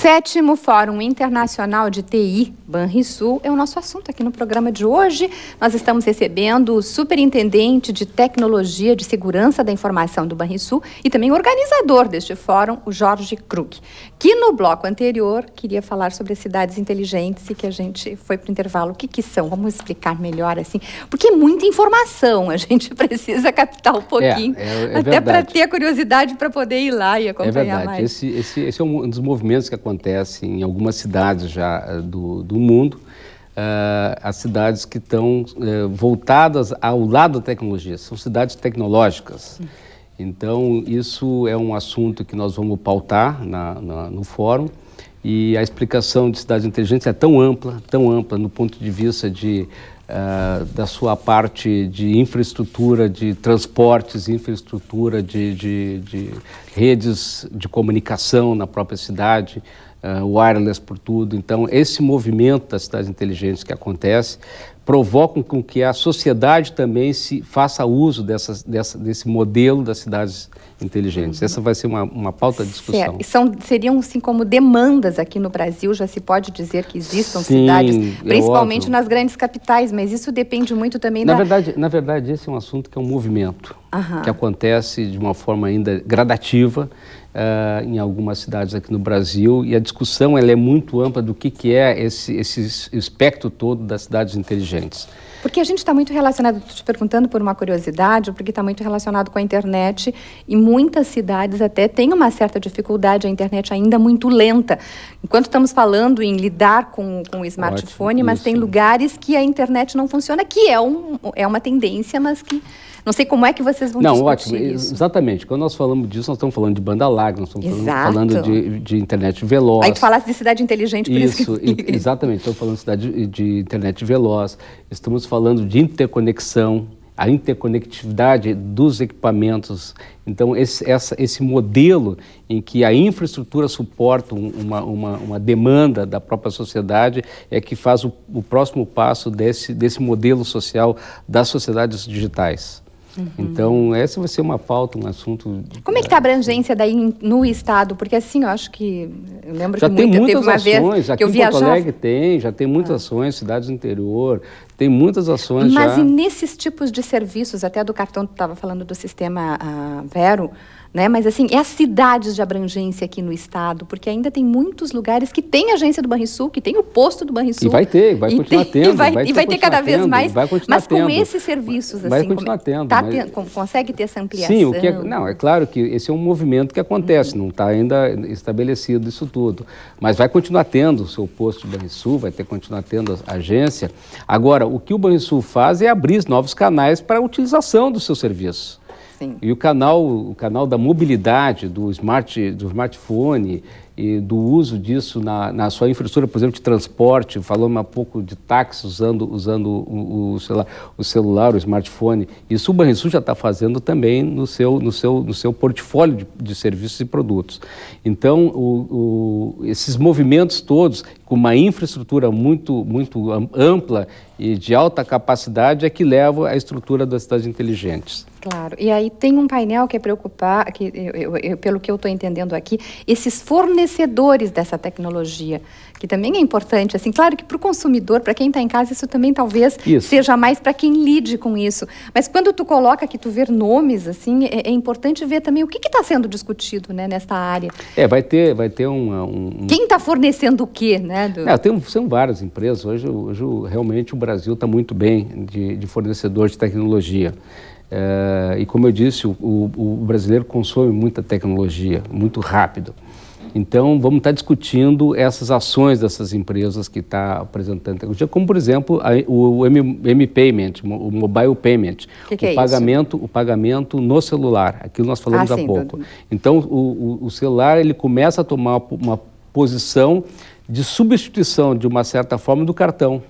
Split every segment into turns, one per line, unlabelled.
sétimo Fórum Internacional de TI, Banrisul, é o nosso assunto aqui no programa de hoje. Nós estamos recebendo o Superintendente de Tecnologia de Segurança da Informação do Banrisul e também organizador deste fórum, o Jorge Krug, que no bloco anterior queria falar sobre as cidades inteligentes e que a gente foi para o intervalo. O que, que são? Vamos explicar melhor assim, porque é muita informação, a gente precisa captar um pouquinho, é, é, é até para ter a curiosidade para poder ir lá e é acompanhar é verdade. mais.
Esse, esse, esse é um dos movimentos que acontece acontece em algumas cidades já eh, do, do mundo, uh, as cidades que estão uh, eh, voltadas ao lado da tecnologia, são cidades tecnológicas. Então, isso é um assunto que nós vamos pautar na, na, no fórum. E a explicação de cidades inteligentes é tão ampla, tão ampla no ponto de vista de eh, da sua parte de infraestrutura, de transportes, infraestrutura de, de, de redes de comunicação na própria cidade, uh, wireless por tudo. Então, esse movimento das cidades inteligentes que acontece provocam com que a sociedade também se faça uso dessa, desse modelo das cidades inteligentes. Uhum. Essa vai ser uma, uma pauta de discussão. Certo.
São, seriam, assim, como demandas aqui no Brasil, já se pode dizer que existam Sim, cidades, é principalmente é nas grandes capitais, mas isso depende muito também na da... Verdade,
na verdade, esse é um assunto que é um movimento que acontece de uma forma ainda gradativa uh, em algumas cidades aqui no Brasil. E a discussão ela é muito ampla do que, que é esse, esse espectro todo das cidades inteligentes.
Porque a gente está muito relacionado, estou te perguntando por uma curiosidade, porque está muito relacionado com a internet e muitas cidades até têm uma certa dificuldade, a internet ainda muito lenta. Enquanto estamos falando em lidar com, com o smartphone, Ótimo, mas isso. tem lugares que a internet não funciona, que é, um, é uma tendência, mas que não sei como é que vocês vão Não, ótimo. Isso.
Exatamente. Quando nós falamos disso, nós estamos falando de banda larga, nós estamos Exato. falando, de, de, internet veloz. Aí tu
falasse de cidade inteligente, por isso. isso
que... Exatamente. Estamos falando de cidade de internet veloz. Estamos falando de interconexão a interconectividade dos equipamentos. Então, esse, essa, esse modelo em que a infraestrutura suporta uma, uma, uma demanda da própria sociedade é que faz o, o próximo passo desse, desse modelo social das sociedades digitais. Então, essa vai ser uma pauta, um assunto.
Como é que está a abrangência daí no Estado? Porque assim, eu acho que. Eu lembro já que tem muita, muitas ações, aqui eu em viajava... Porto Alegre
tem, já tem muitas ah. ações, cidades do interior, tem muitas ações Mas já. e
nesses tipos de serviços, até do cartão, tu estava falando do sistema ah, Vero, né? Mas assim, é as cidades de abrangência aqui no estado, porque ainda tem muitos lugares que tem agência do Banrisul, que tem o posto do Banrisul. E vai
ter, vai continuar tendo. E vai, vai, e vai ter cada vez tendo, mais, mas tendo. com esses
serviços, vai assim, continuar
como, tendo, tá, mas...
consegue ter essa ampliação? Sim, o que é, não, é
claro que esse é um movimento que acontece, uhum. não está ainda estabelecido isso tudo, mas vai continuar tendo o seu posto do Banrisul, vai ter continuar tendo a agência. Agora, o que o Banrisul faz é abrir novos canais para a utilização do seu serviço. Sim. E o canal, o canal da mobilidade do, smart, do smartphone e do uso disso na, na sua infraestrutura, por exemplo, de transporte, falamos há pouco de táxi usando, usando o, o, celular, o celular, o smartphone. Isso o Banrisul já está fazendo também no seu, no seu, no seu portfólio de, de serviços e produtos. Então, o, o, esses movimentos todos, com uma infraestrutura muito, muito ampla e de alta capacidade, é que leva à estrutura das cidades inteligentes.
Claro. E aí tem um painel que é preocupar, que, eu, eu, pelo que eu estou entendendo aqui, esses fornecedores fornecedores dessa tecnologia, que também é importante. Assim, claro que para o consumidor, para quem está em casa, isso também talvez isso. seja mais para quem lide com isso. Mas quando tu coloca que tu ver nomes, assim, é, é importante ver também o que está sendo discutido, né, nesta área.
É, vai ter, vai ter um, um... Quem
está fornecendo o quê, né? Do... É,
tem, são várias empresas. Hoje, hoje realmente o Brasil está muito bem de, de fornecedor de tecnologia. É, e como eu disse, o, o, brasileiro consome muita tecnologia, muito rápido. Então, vamos estar discutindo essas ações dessas empresas que está apresentando tecnologia, como, por exemplo, a, o M-Payment, o Mobile Payment, que que é o, é pagamento, isso? o pagamento no celular, aquilo nós falamos ah, sim, há pouco. Então, o, o, o celular ele começa a tomar uma posição de substituição, de uma certa forma, do cartão.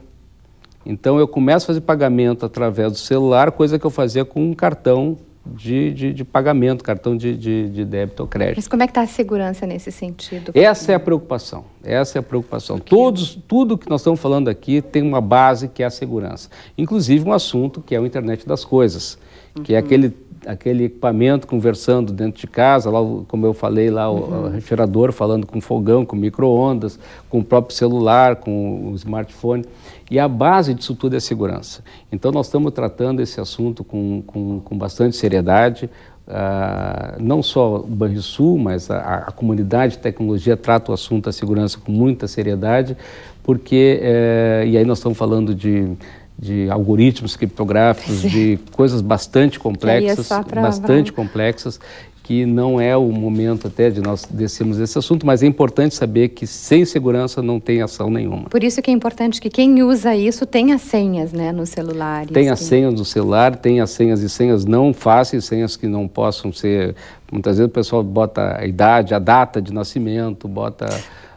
Então, eu começo a fazer pagamento através do celular, coisa que eu fazia com um cartão de, de, de pagamento, cartão de, de, de, débito ou crédito. Mas
como é que está a segurança nesse sentido?
Essa é a preocupação. Essa é a preocupação. Porque... Todos, tudo que nós estamos falando aqui tem uma base que é a segurança. Inclusive um assunto que é o internet das coisas, que é uhum. aquele aquele equipamento conversando dentro de casa, lá, como eu falei lá, uhum. o, refrigerador falando com fogão, com micro-ondas, com o próprio celular, com o smartphone. E a base disso tudo é segurança. Então nós estamos tratando esse assunto com, com, com bastante seriedade. Ah, não só o Banrisul, mas a, a comunidade de tecnologia trata o assunto da segurança com muita seriedade, porque, eh, e aí nós estamos falando de de algoritmos criptográficos, de coisas bastante complexas, bastante complexas, que não é o momento até de nós descermos esse assunto, mas é importante saber que sem segurança não tem ação nenhuma.
Por isso que é importante que quem usa isso tenha senhas né, no celular. tenha senhas
no celular, tenha senhas e senhas não fáceis, senhas que não possam ser... Muitas vezes o pessoal bota a idade, a data de nascimento, bota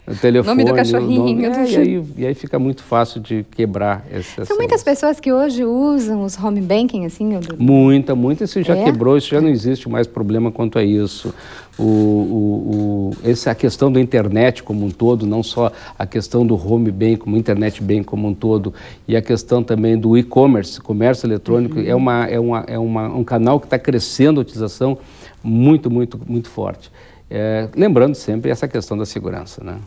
o telefone. Nome do cachorrinho. Nome, é, e, aí, e, aí, fica muito fácil de quebrar essa. São
muitas pessoas que hoje usam os home banking, assim? Do...
Muita, muita. Isso já é? quebrou, isso já não existe mais problema quanto a isso. O, o, o, essa a questão da internet como um todo, não só a questão do home banking, como internet banking como um todo, e a questão também do e-commerce, comércio eletrônico, uhum. é, uma, é, uma, é uma, um canal que está crescendo a utilização muito, muito, muito forte. É, lembrando sempre essa questão da segurança, né?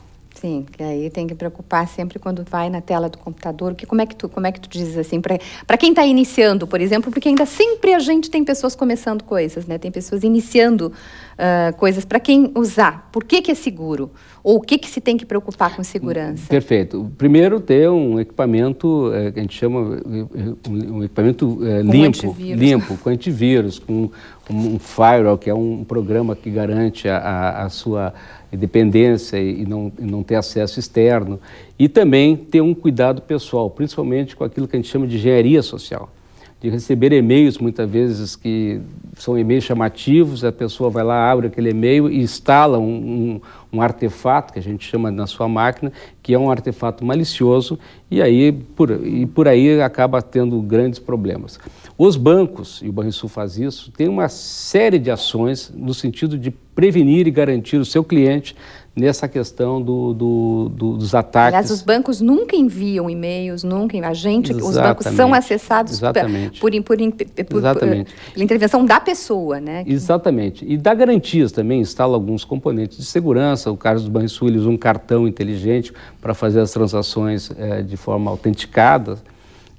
Sim, que aí tem que preocupar sempre quando vai na tela do computador, que como é que tu, como é que tu dizes assim para quem está iniciando, por exemplo, porque ainda sempre a gente tem pessoas começando coisas, né? Tem pessoas iniciando uh, coisas para quem usar. Por que que é seguro? Ou o que que se tem que preocupar com segurança?
Perfeito. Primeiro ter um equipamento eh, que a gente chama eh, um equipamento é, limpo, limpo, com antivírus, com um firewall, que é um programa que garante a, a, a sua independência e não, e não ter acesso externo. E também ter um cuidado pessoal, principalmente com aquilo que a gente chama de engenharia social. De receber e-mails, muitas vezes, que são e-mails chamativos, a pessoa vai lá, abre aquele e-mail e instala um, um, um artefato, que a gente chama na sua máquina, que é um artefato malicioso, e aí por, e por aí acaba tendo grandes problemas. Os bancos, e o Banrisul faz isso, tem uma série de ações no sentido de prevenir e garantir o seu cliente nessa questão do, do, do, dos ataques. Aliás, os
bancos nunca enviam e-mails, nunca a gente, Exatamente. os bancos são acessados Exatamente. Por, por, por, por, eh, pela intervenção da pessoa, né?
Exatamente. E dá garantias também, instala alguns componentes de segurança. O caso do Banrisul, eles um cartão inteligente para fazer as transações é, de forma autenticada.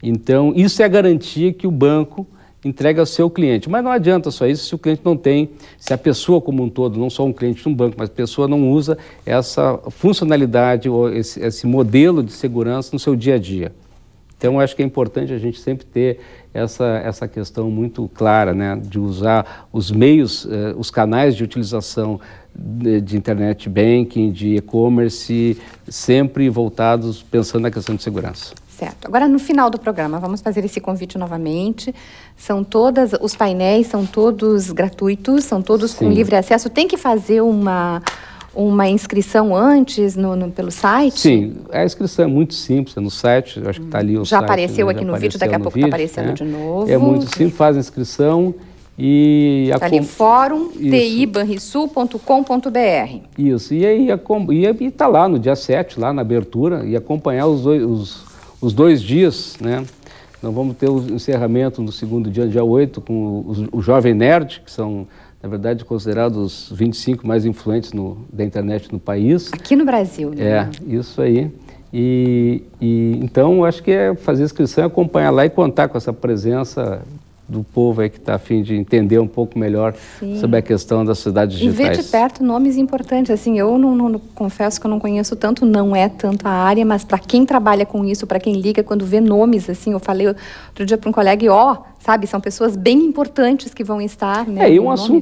Então, isso é a garantia que o banco entrega ao seu cliente. Mas não adianta só isso se o cliente não tem, se a pessoa como um todo, não só um cliente de um banco, mas a pessoa não usa essa funcionalidade ou esse, esse modelo de segurança no seu dia a dia. Então, acho que é importante a gente sempre ter essa, essa questão muito clara, né, de usar os meios, eh, os canais de utilização de, de internet banking, de e-commerce, sempre voltados pensando na questão de segurança.
Certo. Agora, no final do programa, vamos fazer esse convite novamente. São todas, os painéis são todos gratuitos, são todos Sim. com livre acesso. Tem que fazer uma, uma inscrição antes no, no,
pelo site? Sim, a inscrição é muito simples, é no site, acho que está ali o já site. Apareceu né? Já apareceu aqui no vídeo, daqui a pouco está aparecendo né? de é novo. É muito simples, faz a inscrição e... Está ali, com...
fórum tibanrisul.com.br.
Isso, e aí está lá no dia 7, lá na abertura, e acompanhar os, os os dois dias, né? Então vamos ter o encerramento no segundo dia, dia 8, com o, o Jovem Nerd, que são, na verdade, considerados os 25 mais influentes no, da internet no país.
Aqui no Brasil, né? É,
isso aí. E, e então acho que é fazer inscrição, acompanhar lá e contar com essa presença do povo aí é que está a fim de entender um pouco melhor Sim. sobre a questão das cidades digitais. E ver de
perto nomes importantes. Assim, eu não, não, confesso que eu não conheço tanto, não é tanto a área, mas para quem trabalha com isso, para quem liga, quando vê nomes, assim, eu falei outro dia para um colega, ó, oh, sabe, são pessoas bem importantes que vão estar. Né, é, e um assunto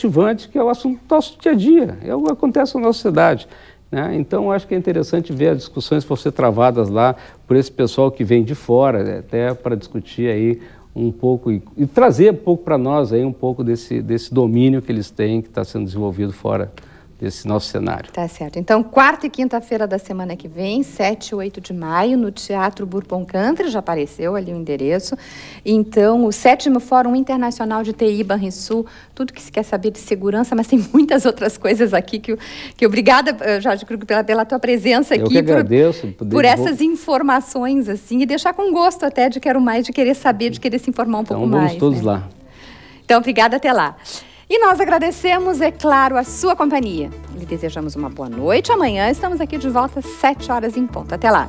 motivante que é o assunto do nosso dia a dia, é o que acontece na nossa cidade. Né? Então, acho que é interessante ver as discussões que vão ser travadas lá por esse pessoal que vem de fora, né, até para discutir aí um pouco e, e trazer um pouco para nós aí um pouco desse, desse domínio que eles têm que está sendo desenvolvido fora desse nosso cenário.
Tá certo. Então, quarta e quinta-feira da semana que vem, 7 e 8 de maio, no Teatro Bourbon Country, já apareceu ali o endereço. Então, o sétimo Fórum Internacional de TI Banrisul, tudo que se quer saber de segurança, mas tem muitas outras coisas aqui que, que obrigada, eh, Jorge Krug, pela, pela tua presença aqui. Eu que agradeço.
Por, por essas
informações, assim, e deixar com gosto até de quero mais, de querer saber, de querer se informar um então, pouco mais. Então, vamos todos né? lá. Então, obrigada, até lá. E nós agradecemos, é claro, a sua companhia. Lhe desejamos uma boa noite. Amanhã estamos aqui de volta às 7 horas em ponto. Até lá!